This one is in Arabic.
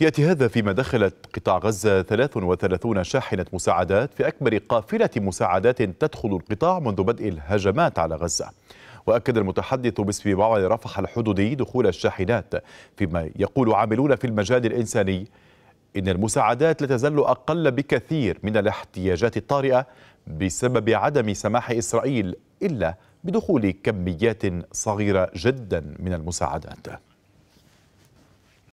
يأتي هذا فيما دخلت قطاع غزة 33 شاحنة مساعدات في أكبر قافلة مساعدات تدخل القطاع منذ بدء الهجمات على غزة وأكد المتحدث باسم معبر رفح الحدودي دخول الشاحنات فيما يقول عاملون في المجال الإنساني إن المساعدات لا تزال أقل بكثير من الاحتياجات الطارئة بسبب عدم سماح إسرائيل إلا بدخول كميات صغيرة جدا من المساعدات